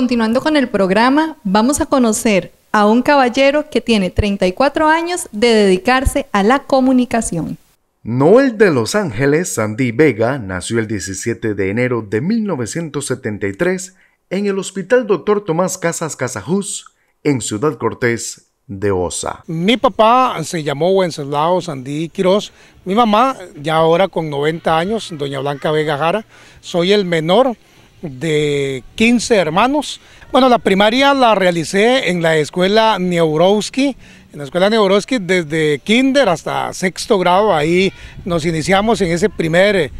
continuando con el programa, vamos a conocer a un caballero que tiene 34 años de dedicarse a la comunicación. Noel de Los Ángeles Sandy Vega nació el 17 de enero de 1973 en el Hospital Doctor Tomás Casas Casajus en Ciudad Cortés, de Osa. Mi papá se llamó Wenceslao Sandí Quiroz, Mi mamá, ya ahora con 90 años, doña Blanca Vega Jara. Soy el menor de 15 hermanos. Bueno, la primaria la realicé en la escuela Neurowski, en la escuela Neurowski desde kinder hasta sexto grado, ahí nos iniciamos en ese primer...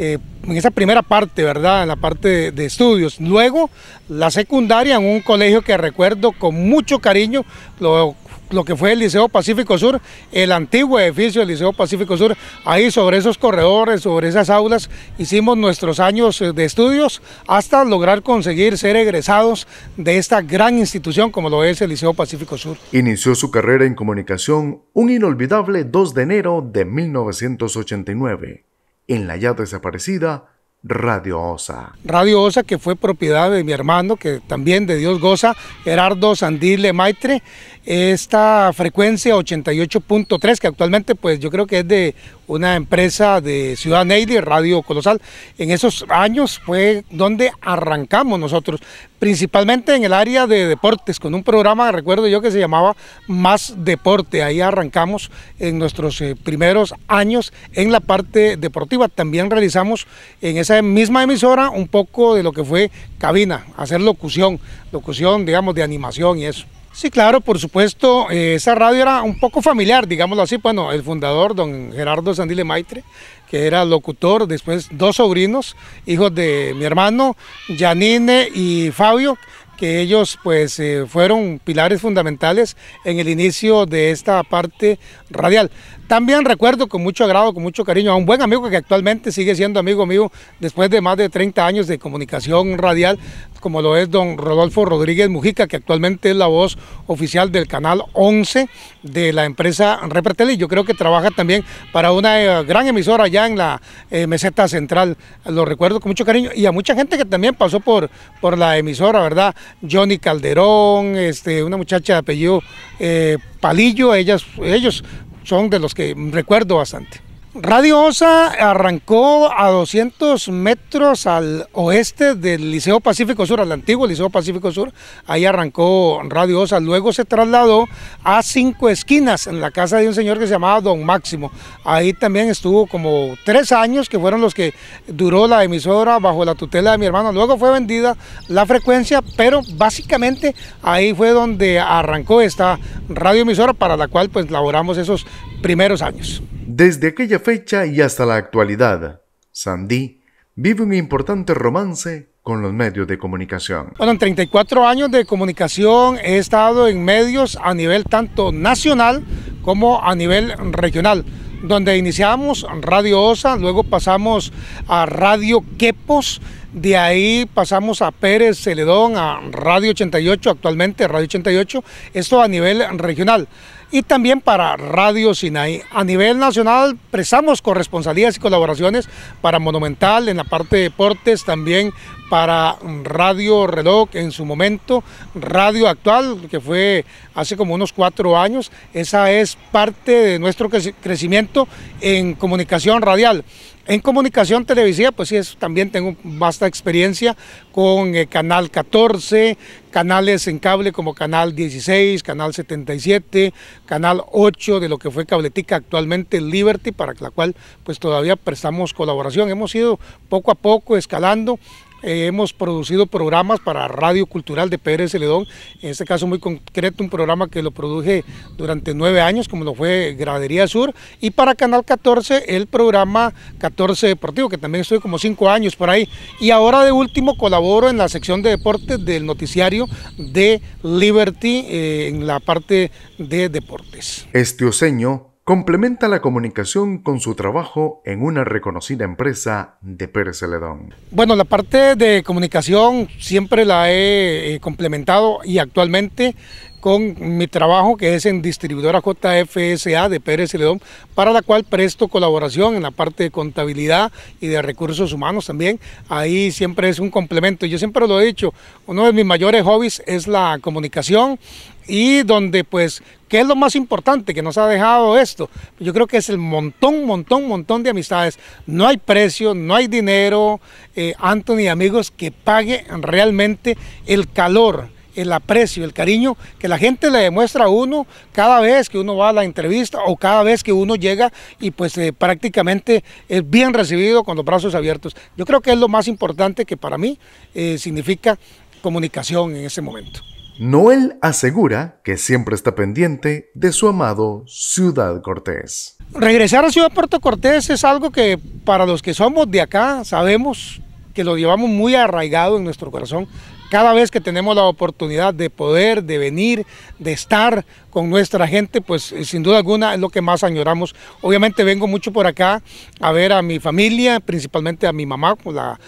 Eh, en esa primera parte, ¿verdad? En la parte de, estudios. Luego, la secundaria en un colegio que recuerdo con mucho cariño, lo lo que fue el Liceo Pacífico Sur, el antiguo edificio del Liceo Pacífico Sur, ahí sobre esos corredores, sobre esas aulas, hicimos nuestros años eh, de estudios hasta lograr conseguir ser egresados de esta gran institución como lo es el Liceo Pacífico Sur. Inició su carrera en comunicación un inolvidable 2 de enero de 1989, en la ya desaparecida Radio Osa. Radio Osa que fue propiedad de mi hermano, que también de Dios goza, Gerardo sandile maitre Esta frecuencia 88.3, que actualmente pues yo creo que es de una empresa de Ciudad Neide, Radio Colosal. En esos años fue donde arrancamos nosotros, principalmente en el área de deportes, con un programa, recuerdo yo, que se llamaba Más Deporte. Ahí arrancamos en nuestros eh, primeros años en la parte deportiva. También realizamos en ese esa misma emisora un poco de lo que fue cabina, hacer locución, locución, digamos, de animación y eso. Sí, claro, por supuesto, eh, esa radio era un poco familiar, digámoslo así, bueno, el fundador, don Gerardo Sandile Maitre, que era locutor, después dos sobrinos, hijos de mi hermano, Janine y Fabio, que ellos pues eh, fueron pilares fundamentales en el inicio de esta parte radial. También recuerdo con mucho agrado, con mucho cariño a un buen amigo que actualmente sigue siendo amigo mío después de más de 30 años de comunicación radial, como lo es don Rodolfo Rodríguez Mujica, que actualmente es la voz oficial del canal 11 de la empresa Repertel y yo creo que trabaja también para una eh, gran emisora allá en la eh, meseta central. Lo recuerdo con mucho cariño y a mucha gente que también pasó por, por la emisora, ¿verdad? Johnny Calderón, este, una muchacha de apellido eh, Palillo, ellos son de los que recuerdo bastante. Radio OSA arrancó a 200 metros al oeste del Liceo Pacífico Sur, al antiguo Liceo Pacífico Sur. Ahí arrancó Radio OSA. Luego se trasladó a Cinco Esquinas, en la casa de un señor que se llamaba Don Máximo. Ahí también estuvo como tres años, que fueron los que duró la emisora bajo la tutela de mi hermano. Luego fue vendida la frecuencia, pero básicamente ahí fue donde arrancó esta radio emisora para la cual pues laboramos esos primeros años. Desde aquella fecha y hasta la actualidad, Sandy vive un importante romance con los medios de comunicación. Bueno, en 34 años de comunicación he estado en medios a nivel tanto nacional como a nivel regional, donde iniciamos Radio OSA, luego pasamos a Radio Quepos, de ahí pasamos a Pérez Celedón, a Radio 88, actualmente Radio 88, esto a nivel regional y también para Radio Sinaí. A nivel nacional prestamos corresponsalías y colaboraciones para Monumental en la parte de deportes, también para Radio Reloj en su momento, Radio Actual, que fue hace como unos cuatro años. Esa es parte de nuestro crecimiento en comunicación radial. En comunicación televisiva, pues sí, también tengo vasta experiencia con eh, Canal 14, canales en cable como Canal 16, Canal 77, Canal 8 de lo que fue Cabletica actualmente Liberty, para la cual pues todavía prestamos colaboración. Hemos ido poco a poco escalando eh, hemos producido programas para Radio Cultural de Pérez Celedón, en este caso muy concreto un programa que lo produje durante nueve años, como lo fue Gradería Sur, y para Canal 14 el programa 14 Deportivo, que también estoy como cinco años por ahí, y ahora de último colaboro en la sección de deportes del noticiario de Liberty, eh, en la parte de deportes. Este oseño complementa la comunicación con su trabajo en una reconocida empresa de Pérez Celedón. Bueno, la parte de comunicación siempre la he eh, complementado y actualmente con mi trabajo que es en distribuidora JFSA de Pérez Celedón, para la cual presto colaboración en la parte de contabilidad y de recursos humanos también. Ahí siempre es un complemento. Yo siempre lo he dicho, uno de mis mayores hobbies es la comunicación y donde pues, ¿qué es lo más importante que nos ha dejado esto? Yo creo que es el montón, montón, montón de amistades. No hay precio, no hay dinero, eh, Anthony amigos, que pague realmente el calor el aprecio, el cariño que la gente le demuestra a uno cada vez que uno va a la entrevista o cada vez que uno llega y pues eh, prácticamente es bien recibido con los brazos abiertos. Yo creo que es lo más importante que para mí eh, significa comunicación en ese momento. Noel asegura que siempre está pendiente de su amado Ciudad Cortés. Regresar a Ciudad Puerto Cortés es algo que para los que somos de acá sabemos que lo llevamos muy arraigado en nuestro corazón. Cada vez que tenemos la oportunidad de poder, de venir, de estar con nuestra gente, pues eh, sin duda alguna es lo que más añoramos. Obviamente vengo mucho por acá a ver a mi familia, principalmente a mi mamá, la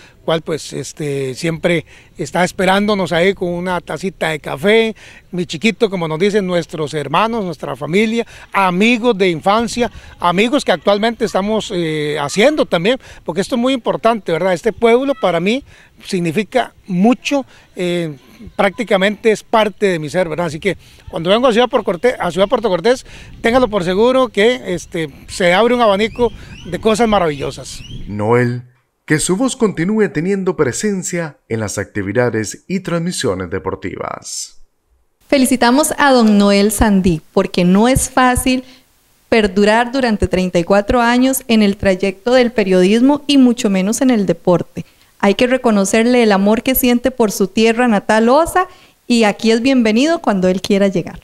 pues este, siempre está esperándonos ahí con una tacita de café, mi chiquito, como nos dicen nuestros hermanos, nuestra familia, amigos de infancia, amigos que actualmente estamos eh, haciendo también, porque esto es muy importante, ¿verdad? Este pueblo para mí significa mucho, eh, prácticamente es parte de mi ser, ¿verdad? Así que cuando vengo a Ciudad, por Cortés, a Ciudad Puerto Cortés, téngalo por seguro que este, se abre un abanico de cosas maravillosas. Noel que su voz continúe teniendo presencia en las actividades y transmisiones deportivas. Felicitamos a don Noel Sandí porque no es fácil perdurar durante 34 años en el trayecto del periodismo y mucho menos en el deporte. Hay que reconocerle el amor que siente por su tierra natal Osa y aquí es bienvenido cuando él quiera llegar.